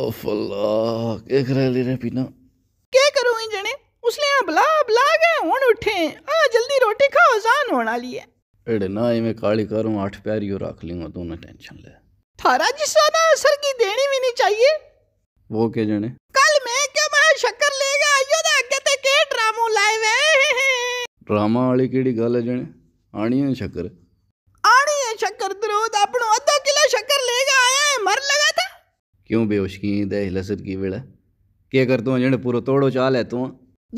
of અલ્લાહ કે કરેલી રે પીના क्या करूं इन जने उसले आ बला बला गए हुन उठे आ जल्दी रोटी खाओ जान होना लिए एड़े ना ही मैं काली करूं आठ प्यारी रख लूंगा तू ना टेंशन ले थारा जिस्सा ना असर की देनी भी नहीं चाहिए वो के जने कल मैं क्या मैं शक्कर लेगा आइयो तो ना आगे ते के ड्रामो लाइव है ड्रामा वाली केड़ी गल है जने आनी है शक्कर आनी है शक्कर दरोद अपनो अद्धा किलो शक्कर लेगा आया है मर लगा क्यों बेहोश की दे हिलसत की वेला के कर तू जण पूरो तोड़ो चाल है तू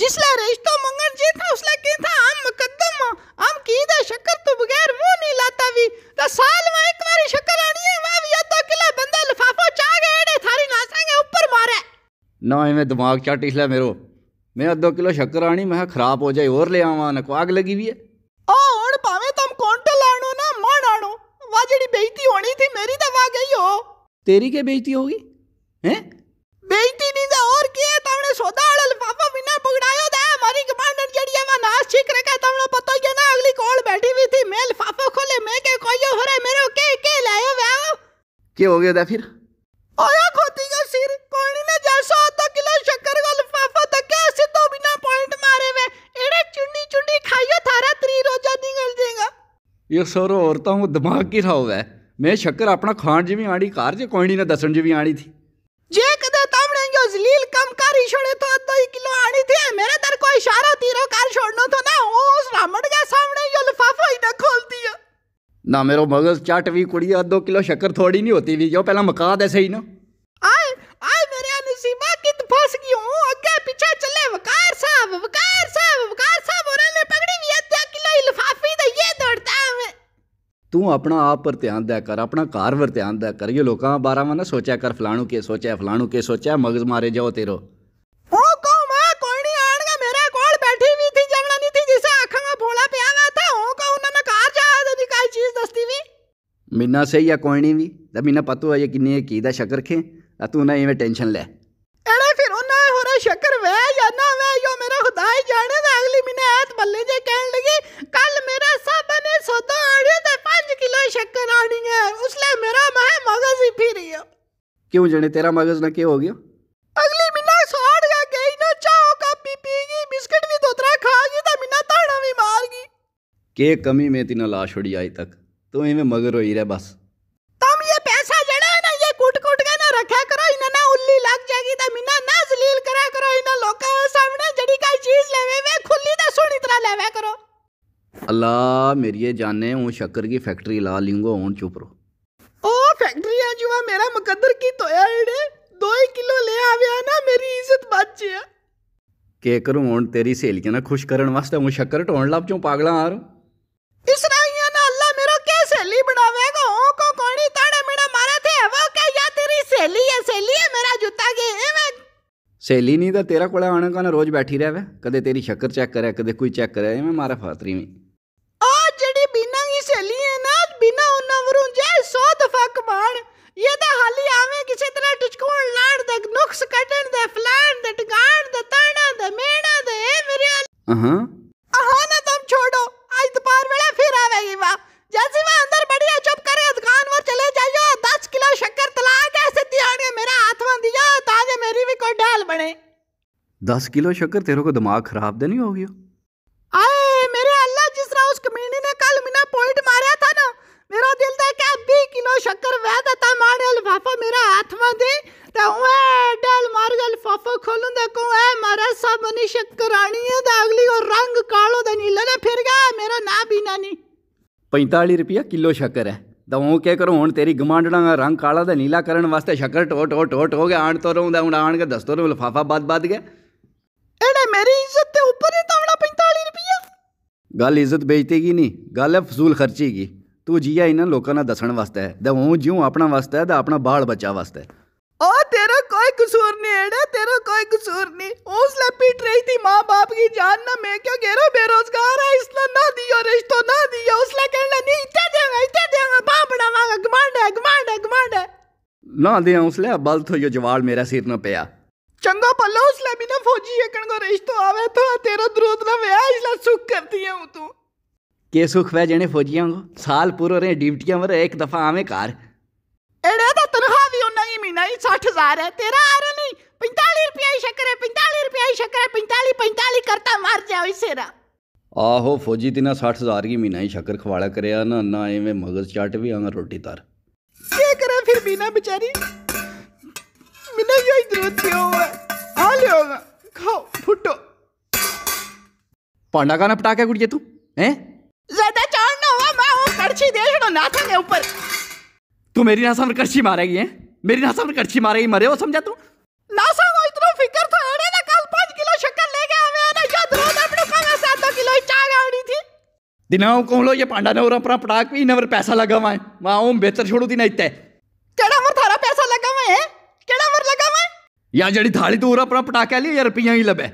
जिसला रिश्तो मंगन जी था उसला के था हम मुकद्दम हम की दे शक्कर तू तो बगैर मुंह नहीं लाता भी ता तो साल में एक बारी शक्कर आनी है वा भी तो किला बंदा लिफाफो चा गए एड़े थारी नासांगे ऊपर मारे ना इमे दिमाग चाट इसला मेरो मैं अद्धो किलो शक्कर आनी मैं खराब हो जाए और ले आवा न को आग लगी हुई है ओ हुन पावे तुम तो कौन तो लाणो ना मन आणो वा जेडी होनी थी मेरी दवा गई हो तेरी के बेइज्जती होगी हैं बेइज्जती नहीं तो था और के तमने सोदाळ पापा बिना बगड़ायो दे हमारी कमांडर जड़ी है वा ना ठीक रखा तमने पता ही ना अगली कॉल बैठी हुई थी मेल लिफाफा खोले मैं के कोयो हो रे मेरो के के लायो वाओ के हो गया दा फिर ओया खोती का सिर कोणी ने जैसा आधा किलो शक्कर का लिफाफा तक के ऐसे तो बिना पॉइंट मारे वे एड़े चुन्नी चुन्नी खाइयो थारा त्री रोजा निकल जाएगा ये सरो औरतों को दिमाग की रहा हुआ है ਮੈਂ ਸ਼ੱਕਰ ਆਪਣਾ ਖਾਣ ਜਿਵੇਂ ਆਣੀ ਘਰ ਜੇ ਕੋਈ ਨਹੀਂ ਨਾ ਦੱਸਣ ਜਿਵੇਂ ਆਣੀ ਥੀ ਜੇ ਕਦੇ ਤਾਵਣੇ ਜੋ ਜ਼ਲੀਲ ਕੰਮ ਕਰੀ ਛੋੜੇ ਤਾਂ ਅੱਧਾ ਹੀ ਕਿਲੋ ਆਣੀ ਥੀ ਮੇਰੇ ਦਰ ਕੋਈ ਇਸ਼ਾਰਾ ਤੀਰੋ ਕਰ ਛੋੜਨੋ ਤਾਂ ਨਾ ਉਸ ਰਾਮਣ ਦੇ ਸਾਹਮਣੇ ਜੋ ਲਫਾਫਾ ਹੀ ਨਾ ਖੋਲਦੀ ਆ ਨਾ ਮੇਰੋ ਮਗਜ਼ ਚਟ ਵੀ ਕੁੜੀ 2 ਕਿਲੋ ਸ਼ੱਕਰ ਥੋੜੀ ਨਹੀਂ ਹੋਤੀ ਵੀ ਜੋ ਪਹਿਲਾਂ ਮਕਾਦ ਐ ਸਹੀ ਨਾ ਤੂੰ ਆਪਣਾ ਆਪ ਪਰ ਧਿਆਨ ਦਿਆ ਕਰ ਆਪਣਾ ਘਰ ਵਰ ਧਿਆਨ ਦਿਆ ਕਰ ਇਹ ਲੋਕਾਂ ਬਾਰਾਂ ਵਾ ਨਾ ਸੋਚਿਆ ਕਰ ਫਲਾਣੂ ਕੇ ਸੋਚਿਆ ਫਲਾਣੂ ਕੇ ਸੋਚਿਆ ਮਗਜ਼ ਮਾਰੇ ਜਾਓ ਤੇਰੋ ਕੋਈ ਨਹੀਂ ਮਿੰਨਾ ਸਹੀ ਆ ਨਹੀਂ ਵੀ ਤੇ ਮਿੰਨਾ ਪਤੂ ਆ ਇਹ ਕਿੰਨੇ ਕੀ ਦਾ ਸ਼ਕਰ ਖੇ ਆ ਤੂੰ ਨਾ ਐਵੇਂ ਟੈਨਸ਼ਨ ਲੈ ਐੜੇ ਫਿਰ ਉਹਨਾਂ ਹੋਰਾ ਸ਼ਕਰ ਵੇ ਜਾਂ ਨਾ ਵੇ ਯੋ ਮੇਰਾ ਖੁਦਾ ਹੀ ਜਾਣੇ ਦਾ ਅਗਲੀ ਮਿੰਨਾ ਐਤ ਬੱਲੇ ਜੇ ਕਹਿਣ ਲੱਗੀ ਕੱਲ ਮੇਰਾ ਸਾਬਾ ਨੇ ਸੋਤਾ ਆੜੇ क्यों जने तेरा मगज ना क्या हो गया अगली मिना सोड़ गया गई ना चाहो कापी पीगी बिस्किट भी दोतरा खागी ता मिना ताड़ा भी मारगी के कमी में तिना लाश उड़ी आई तक तो इमे मगर होई रे बस तुम ये पैसा जड़ा है ना ये कूट कूट के ना रखा करो इना ना उल्ली लग जाएगी ता मिना ना जलील करा करो इना लोका सामने जड़ी काई चीज लेवे वे खुली ता सुनी तरह लेवे करो अल्लाह मेरी जाने हूं शक्कर की फैक्ट्री ला लूंगा हूँ चुप रहो जुआ मेरा मुकद्दर की तो एड़े दो ही किलो ले आव्या ना मेरी इज्जत बच है के करूं हूं तेरी सहेलियां ना खुश करण वास्ते हूं शक्कर टोण लग जाऊं पागला आर इस राइया ना अल्लाह मेरो के सहेली बनावेगा ओ को कोणी ताड़े मेरा मारे थे वो के या तेरी सहेली है सहेली है मेरा जूता के एवे सहेली नहीं तो तेरा कोला आने का ना रोज बैठी रहवे कदे तेरी शक्कर चेक करे कदे कोई चेक करे मैं मारा फातरी में दस किलो शक्कर तेरे को दिमाग खराब तो नहीं हो गया आए तो है तो नीला रुपया किलो शक्कर है तो हूँ क्या करूँ हूँ तेरी गमांडना रंग काला तो नीला करने वास्ते शक्कर टो टो टो टो गया आण तो रहूँ आण के दस तो रहूँ लिफाफा गया ਇਹਨੇ ਮੇਰੀ ਇੱਜ਼ਤ ਤੇ ਉੱਪਰ ਹੀ ਤਾਵਣਾ 45 ਰੁਪਿਆ ਗੱਲ ਇੱਜ਼ਤ ਵੇਚਤੀ ਕੀ ਨਹੀਂ ਗੱਲ ਹੈ ਫਜ਼ੂਲ ਖਰਚੀ ਕੀ ਤੂੰ ਜੀਆ ਇਹਨਾਂ ਲੋਕਾਂ ਨਾਲ ਦੱਸਣ ਵਾਸਤੇ ਦਾ ਉਹ ਜਿਉਂ ਆਪਣਾ ਵਾਸਤੇ ਹੈ ਦਾ ਆਪਣਾ ਬਾਲ ਬਚਾ ਵਾਸਤੇ ਓ ਤੇਰਾ ਕੋਈ ਕਸੂਰ ਨਹੀਂ ਐੜਾ ਤੇਰਾ ਕੋਈ ਕਸੂਰ ਨਹੀਂ ਉਸ ਲੈ ਪੀਟ ਰਹੀ ਸੀ ਮਾਂ ਬਾਪ ਦੀ ਜਾਨ ਨਾ ਮੈਂ ਕਿਉਂ ਕਹਿ ਬੇਰੋਜ਼ਗਾਰ ਆ ਇਸ ਲਈ ਨਾ ਦਿਓ ਰਿਸ਼ਤੋ ਨਾ ਦਿਓ ਉਸ ਲੈ ਕਹਿਣਾ ਨਹੀਂ ਇੱਥੇ ਦੇਗਾ ਇੱਥੇ ਦੇਗਾ ਬਾਪ ਬਣਾਵਾਂਗਾ ਗਮਾਂਡ ਹੈ ਗਮਾਂਡ ਹੈ ਗਮਾਂਡ ਹੈ ਨਾ ਦੇ ਉਸ ਲੈ ਬਲ ਥੋ ਜੋ ਜਵਾਲ ਮੇਰਾ ਸਿਰ ਨਾ ਪਿਆ ਭੱਲਾ ਉਸ ਲੈਮੀ ਨਾ ਫੌਜੀ ਕਣ ਕੋ ਰਿਸ਼ਤੋ ਆਵੇ ਤਾਂ ਤੇਰਾ ਦਰੂਤ ਨਾ ਵਿਆਹ ਇਸਲਾ ਸੁਖ ਕਰਦੀ ਆਂ ਤੂੰ ਕੇ ਸੁਖ ਵੇ ਜਣੇ ਫੌਜੀਆਂ ਕੋ ਸਾਲ ਪੂਰੇ ਰਹੇ ਡਿਊਟੀਆਂ ਵਰ ਇੱਕ ਦਫਾ ਆਵੇਂ ਘਰ ਐੜਾ ਤਾਂ ਤਨਖਾਹ ਵੀ ਉਹ ਨਹੀਂ ਮੀਨਾ ਹੀ 60000 ਹੈ ਤੇਰਾ ਆ ਰਹੀ 45 ਰੁਪਏ ਹੀ ਸ਼ਕਰੇ 45 ਰੁਪਏ ਹੀ ਸ਼ਕਰੇ 45 45 ਕਰਤਾ ਮਾਰ ਜਾ ਉਹ ਸੇਰਾ ਆਹੋ ਫੌਜੀ ਨਾ 60000 ਹੀ ਮੀਨਾ ਹੀ ਸ਼ਕਰ ਖਵਾਲਾ ਕਰਿਆ ਨਾ ਨਾ ਐਵੇਂ ਮਗਰ ਚਾਟ ਵੀ ਆਂਗਾ ਰੋਟੀ ਤਰ ਕੀ ਕਰਾਂ ਫਿਰ ਮੀਨਾ ਵਿਚਾਰੀ ਮੈਨੂੰ ਯਾਦ ਰੋਤੀ ਹੋਵੇ खा लेगा खाओ फुटो पांडा का ना पटाखा गुड़िया तू हैं ज्यादा चार ना हुआ मैं हूं करछी देख लो नाथा के ऊपर तू मेरी नासा पर करछी मारेगी हैं मेरी नासा पर करछी मारेगी मरे हो समझा तू नासा को इतना फिक्र था अरे ना कल 5 किलो शक्कर लेके आवे ना याद रोज अपने खाना 7 किलो चाय आड़ी थी दिनाओ को लो ये पांडा ने और अपना पटाख भी इन्हें पैसा लगा हुआ है मां ओम बेहतर छोड़ू दी ना इतने या जड़ी थाली तो उरा अपना पटाखा लिया यार पिया ही लबे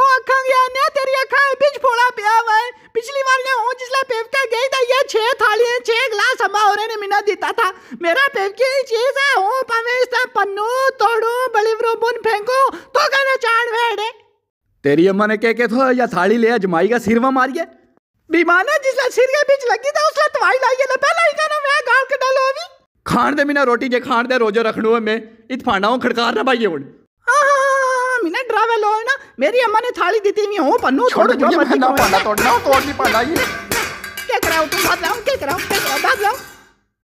ओ अखा गया ने तेरी अखा है बीच फोड़ा पिया वे पिछली बार ने हूं जिसला पेवका गई था ये छह थाली है छह ग्लास अम्मा और ने मिना देता था मेरा पेवकी चीज है ओ पावे इसका पन्नो तोड़ो बलिवरो बुन फेंको तो कहना चाण भेड़े तेरी अम्मा ने कह के थो तो या थाली ले जमाई का सिरवा मार गया बीमाना जिसला सिर के बीच लगी था उसला तवाई लाई ना पहला ही कहना वे गाल के डल होवी खाण दे बिना रोटी जे खाण दे रोजे रखनो है मैं इत फांडाओ खड़कार ना भाई ये वोड ड्रावे लो ना मेरी अम्मा ने थाली दी थी मैं हूं पन्नू छोड़ जो मत तोड़ना तोड़ना तोड़नी पड़ा ये क्या कराओ तुम बात लाओ क्या कराओ क्या कराओ बात लाओ